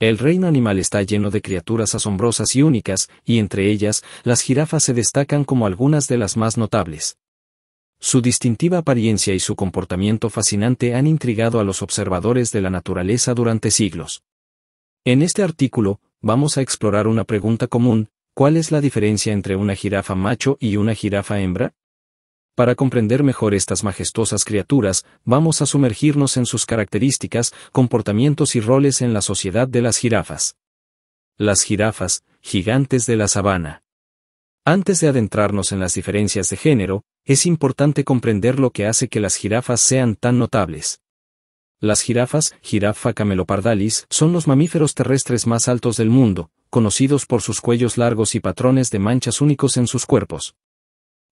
El reino animal está lleno de criaturas asombrosas y únicas, y entre ellas, las jirafas se destacan como algunas de las más notables. Su distintiva apariencia y su comportamiento fascinante han intrigado a los observadores de la naturaleza durante siglos. En este artículo, vamos a explorar una pregunta común, ¿cuál es la diferencia entre una jirafa macho y una jirafa hembra? Para comprender mejor estas majestuosas criaturas, vamos a sumergirnos en sus características, comportamientos y roles en la sociedad de las jirafas. Las jirafas, gigantes de la sabana. Antes de adentrarnos en las diferencias de género, es importante comprender lo que hace que las jirafas sean tan notables. Las jirafas, jirafa camelopardalis, son los mamíferos terrestres más altos del mundo, conocidos por sus cuellos largos y patrones de manchas únicos en sus cuerpos.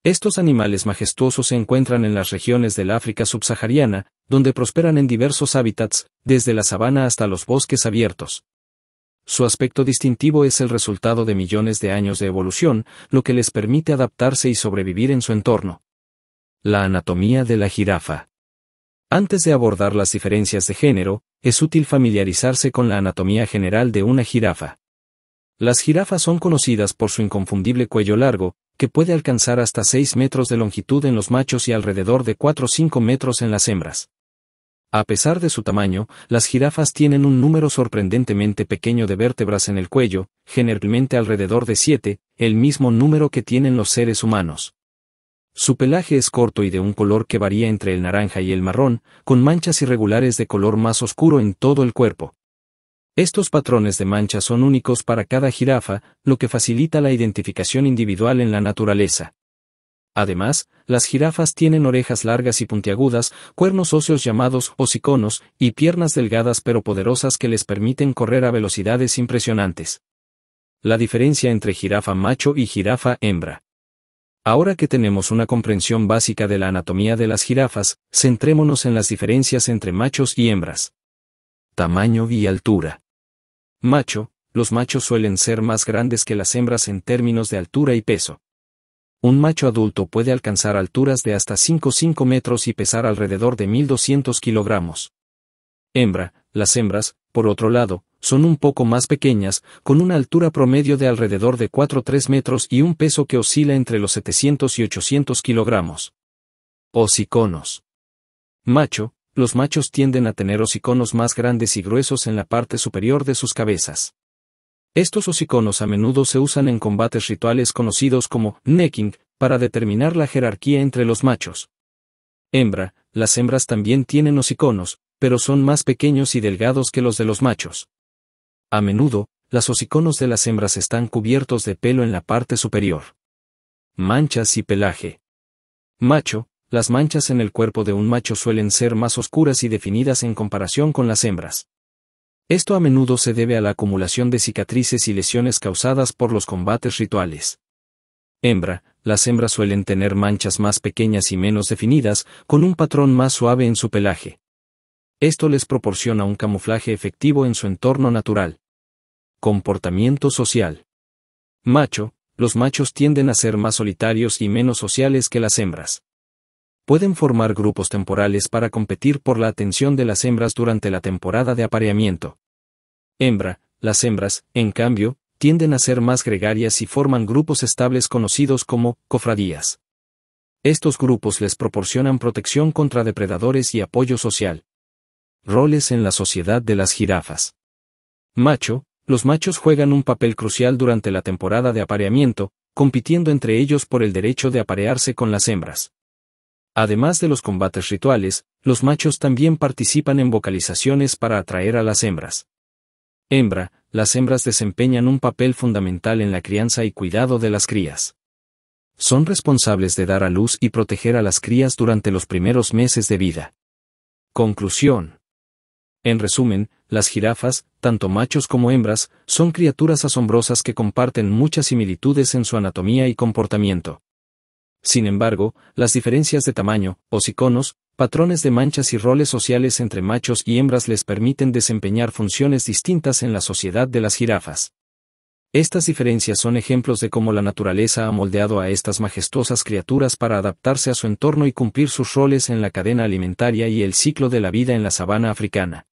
Estos animales majestuosos se encuentran en las regiones del África subsahariana, donde prosperan en diversos hábitats, desde la sabana hasta los bosques abiertos. Su aspecto distintivo es el resultado de millones de años de evolución, lo que les permite adaptarse y sobrevivir en su entorno. La anatomía de la jirafa. Antes de abordar las diferencias de género, es útil familiarizarse con la anatomía general de una jirafa. Las jirafas son conocidas por su inconfundible cuello largo, que puede alcanzar hasta 6 metros de longitud en los machos y alrededor de 4 o 5 metros en las hembras. A pesar de su tamaño, las jirafas tienen un número sorprendentemente pequeño de vértebras en el cuello, generalmente alrededor de 7, el mismo número que tienen los seres humanos. Su pelaje es corto y de un color que varía entre el naranja y el marrón, con manchas irregulares de color más oscuro en todo el cuerpo. Estos patrones de mancha son únicos para cada jirafa, lo que facilita la identificación individual en la naturaleza. Además, las jirafas tienen orejas largas y puntiagudas, cuernos óseos llamados hociconos, y piernas delgadas pero poderosas que les permiten correr a velocidades impresionantes. La diferencia entre jirafa macho y jirafa hembra. Ahora que tenemos una comprensión básica de la anatomía de las jirafas, centrémonos en las diferencias entre machos y hembras. Tamaño y altura. Macho, los machos suelen ser más grandes que las hembras en términos de altura y peso. Un macho adulto puede alcanzar alturas de hasta 5-5 metros y pesar alrededor de 1.200 kilogramos. Hembra, las hembras, por otro lado, son un poco más pequeñas, con una altura promedio de alrededor de 4-3 metros y un peso que oscila entre los 700 y 800 kilogramos. Osiconos. Macho, los machos tienden a tener hociconos más grandes y gruesos en la parte superior de sus cabezas. Estos hociconos a menudo se usan en combates rituales conocidos como necking, para determinar la jerarquía entre los machos. Hembra, las hembras también tienen hociconos, pero son más pequeños y delgados que los de los machos. A menudo, los hociconos de las hembras están cubiertos de pelo en la parte superior. Manchas y pelaje. Macho, las manchas en el cuerpo de un macho suelen ser más oscuras y definidas en comparación con las hembras. Esto a menudo se debe a la acumulación de cicatrices y lesiones causadas por los combates rituales. Hembra, las hembras suelen tener manchas más pequeñas y menos definidas, con un patrón más suave en su pelaje. Esto les proporciona un camuflaje efectivo en su entorno natural. Comportamiento social. Macho, los machos tienden a ser más solitarios y menos sociales que las hembras pueden formar grupos temporales para competir por la atención de las hembras durante la temporada de apareamiento. Hembra, las hembras, en cambio, tienden a ser más gregarias y forman grupos estables conocidos como cofradías. Estos grupos les proporcionan protección contra depredadores y apoyo social. Roles en la sociedad de las jirafas. Macho, los machos juegan un papel crucial durante la temporada de apareamiento, compitiendo entre ellos por el derecho de aparearse con las hembras. Además de los combates rituales, los machos también participan en vocalizaciones para atraer a las hembras. Hembra, las hembras desempeñan un papel fundamental en la crianza y cuidado de las crías. Son responsables de dar a luz y proteger a las crías durante los primeros meses de vida. Conclusión. En resumen, las jirafas, tanto machos como hembras, son criaturas asombrosas que comparten muchas similitudes en su anatomía y comportamiento. Sin embargo, las diferencias de tamaño, hociconos, patrones de manchas y roles sociales entre machos y hembras les permiten desempeñar funciones distintas en la sociedad de las jirafas. Estas diferencias son ejemplos de cómo la naturaleza ha moldeado a estas majestuosas criaturas para adaptarse a su entorno y cumplir sus roles en la cadena alimentaria y el ciclo de la vida en la sabana africana.